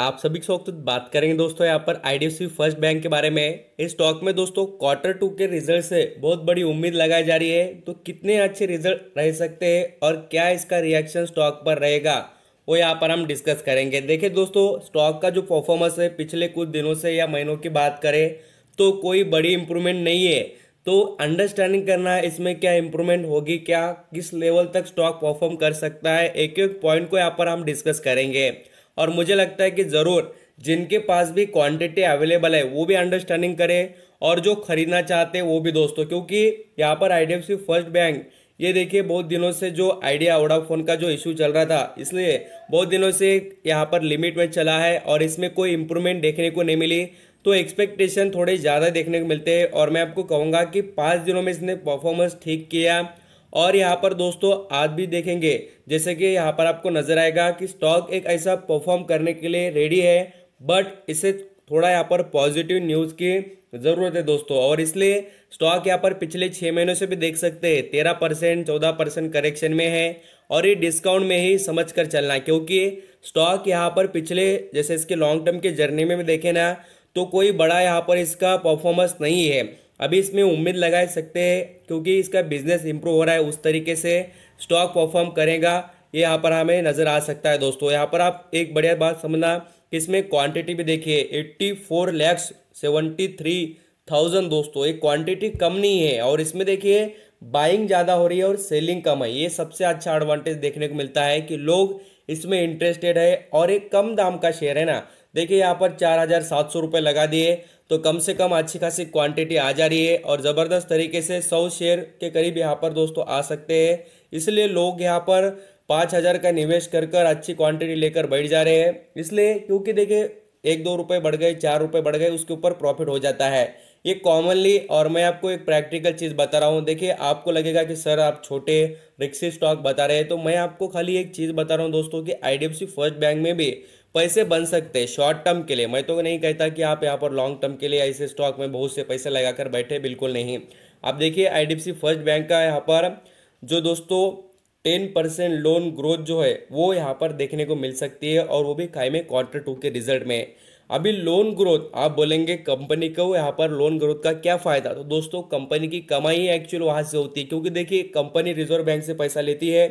आप सभी शौक तो बात करेंगे दोस्तों यहाँ पर आई फर्स्ट बैंक के बारे में इस स्टॉक में दोस्तों क्वार्टर टू के रिजल्ट से बहुत बड़ी उम्मीद लगाई जा रही है तो कितने अच्छे रिजल्ट रह सकते हैं और क्या इसका रिएक्शन स्टॉक पर रहेगा वो यहाँ पर हम डिस्कस करेंगे देखिए दोस्तों स्टॉक का जो परफॉर्मेंस है पिछले कुछ दिनों से या महीनों की बात करें तो कोई बड़ी इम्प्रूवमेंट नहीं है तो अंडरस्टैंडिंग करना है इसमें क्या इम्प्रूवमेंट होगी क्या किस लेवल तक स्टॉक परफॉर्म कर सकता है एक एक पॉइंट को यहाँ पर हम डिस्कस करेंगे और मुझे लगता है कि ज़रूर जिनके पास भी क्वांटिटी अवेलेबल है वो भी अंडरस्टैंडिंग करें और जो खरीदना चाहते हैं वो भी दोस्तों क्योंकि यहाँ पर आई फर्स्ट बैंक ये देखिए बहुत दिनों से जो आइडिया वोडाफोन का जो इशू चल रहा था इसलिए बहुत दिनों से यहाँ पर लिमिट में चला है और इसमें कोई इम्प्रूवमेंट देखने को नहीं मिली तो एक्सपेक्टेशन थोड़े ज़्यादा देखने को मिलते हैं और मैं आपको कहूँगा कि पाँच दिनों में इसने परफॉर्मेंस ठीक किया और यहाँ पर दोस्तों आज भी देखेंगे जैसे कि यहाँ पर आपको नजर आएगा कि स्टॉक एक ऐसा परफॉर्म करने के लिए रेडी है बट इसे थोड़ा यहाँ पर पॉजिटिव न्यूज़ की ज़रूरत है दोस्तों और इसलिए स्टॉक यहाँ पर पिछले छः महीनों से भी देख सकते हैं तेरह परसेंट चौदह परसेंट करेक्शन में है और ये डिस्काउंट में ही समझ कर चलना क्योंकि स्टॉक यहाँ पर पिछले जैसे इसके लॉन्ग टर्म के जर्नी में भी देखें ना तो कोई बड़ा यहाँ पर इसका परफॉर्मेंस नहीं है अभी इसमें उम्मीद लगा सकते हैं क्योंकि इसका बिजनेस इंप्रूव हो रहा है उस तरीके से स्टॉक परफॉर्म करेगा ये यहाँ पर हमें नज़र आ सकता है दोस्तों यहाँ पर आप एक बढ़िया बात समझना इसमें क्वांटिटी भी देखिए 84 four lakhs seventy three thousand दोस्तों एक क्वांटिटी कम नहीं है और इसमें देखिए बाइंग ज़्यादा हो रही है और सेलिंग कम है ये सबसे अच्छा एडवांटेज देखने को मिलता है कि लोग इसमें इंटरेस्टेड है और एक कम दाम का शेयर है ना देखिए यहाँ पर चार हज़ार सात सौ रुपये लगा दिए तो कम से कम अच्छी खासी क्वांटिटी आ जा रही है और ज़बरदस्त तरीके से सौ शेयर के करीब यहाँ पर दोस्तों आ सकते हैं इसलिए लोग यहाँ पर पाँच हज़ार का निवेश कर कर अच्छी क्वांटिटी लेकर बैठ जा रहे हैं इसलिए क्योंकि देखिए एक दो रुपये बढ़ गए चार रुपये बढ़ गए उसके ऊपर प्रॉफिट हो जाता है ये कॉमनली और मैं आपको एक प्रैक्टिकल चीज़ बता रहा हूँ देखिए आपको लगेगा कि सर आप छोटे रिक्सी स्टॉक बता रहे हैं तो मैं आपको खाली एक चीज़ बता रहा हूँ दोस्तों कि आई फर्स्ट बैंक में भी पैसे बन सकते हैं शॉर्ट टर्म के लिए मैं तो नहीं कहता कि आप यहाँ पर लॉन्ग टर्म के लिए ऐसे स्टॉक में बहुत से पैसे लगाकर बैठे बिल्कुल नहीं आप देखिए आई फर्स्ट बैंक का यहाँ पर जो दोस्तों टेन परसेंट लोन ग्रोथ जो है वो यहाँ पर देखने को मिल सकती है और वो भी कायमे क्वार्टर टू के रिजल्ट में अभी लोन ग्रोथ आप बोलेंगे कंपनी को यहाँ पर लोन ग्रोथ का क्या फायदा तो दोस्तों कंपनी की कमाई एक्चुअल वहाँ से होती है क्योंकि देखिए कंपनी रिजर्व बैंक से पैसा लेती है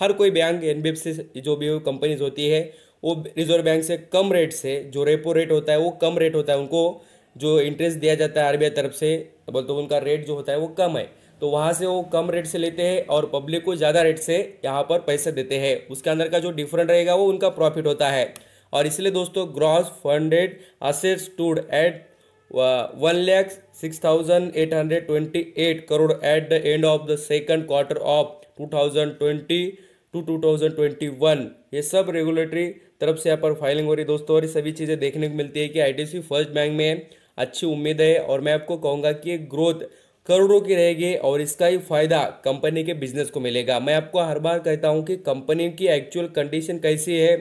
हर कोई बैंक एन से जो भी कंपनीज होती है वो रिजर्व बैंक से कम रेट से जो रेपो रेट होता है वो कम रेट होता है उनको जो इंटरेस्ट दिया जाता है आरबीआई तरफ से बोलते तो उनका रेट जो होता है वो कम है तो वहाँ से वो कम रेट से लेते हैं और पब्लिक को ज़्यादा रेट से यहाँ पर पैसे देते हैं उसके अंदर का जो डिफरेंट रहेगा वो उनका प्रॉफिट होता है और इसलिए दोस्तों gross funded assets stood at one lakh six thousand eight hundred twenty eight crore at the end of the second quarter of two thousand twenty two two thousand twenty one ये सब रेगुलेटरी तरफ से यहाँ पर फाइलिंग हो रही है दोस्तों और ये सभी चीज़ें देखने को मिलती है कि आईटीसी फर्स्ट बैंक में अच्छी उम्मीद है और मैं आपको कहूँगा कि ग्रोथ करोड़ों की रहेगी और इसका ही फायदा कंपनी के बिजनेस को मिलेगा मैं आपको हर बार कहता हूँ कि कंपनी की एक्चुअल कंडीशन कैसी है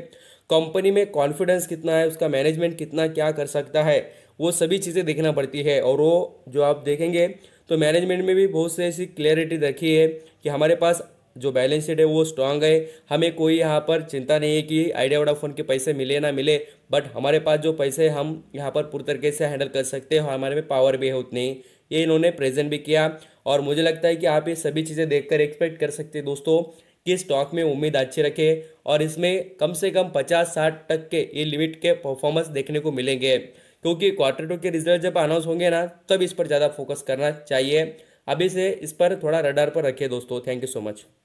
कंपनी में कॉन्फिडेंस कितना है उसका मैनेजमेंट कितना क्या कर सकता है वो सभी चीज़ें देखना पड़ती है और वो जो आप देखेंगे तो मैनेजमेंट में भी बहुत से ऐसी क्लैरिटी रखी है कि हमारे पास जो बैलेंस शीट है वो स्ट्रांग है हमें कोई यहाँ पर चिंता नहीं है कि आइडिया वोडाफोन के पैसे मिले ना मिले बट हमारे पास जो पैसे हम यहाँ पर पूरी तरीके से हैंडल कर सकते हैं हमारे में पावर भी है उतनी ये इन्होंने प्रेजेंट भी किया और मुझे लगता है कि आप ये सभी चीज़ें देखकर एक्सपेक्ट कर सकते दोस्तों कि स्टॉक में उम्मीद अच्छी रखें और इसमें कम से कम पचास साठ तक के ये लिमिट के परफॉर्मेंस देखने को मिलेंगे क्योंकि क्वार्टर टू के रिजल्ट जब अनाउंस होंगे ना तब इस पर ज़्यादा फोकस करना चाहिए अभी से इस पर थोड़ा रडार पर रखिए दोस्तों थैंक यू सो मच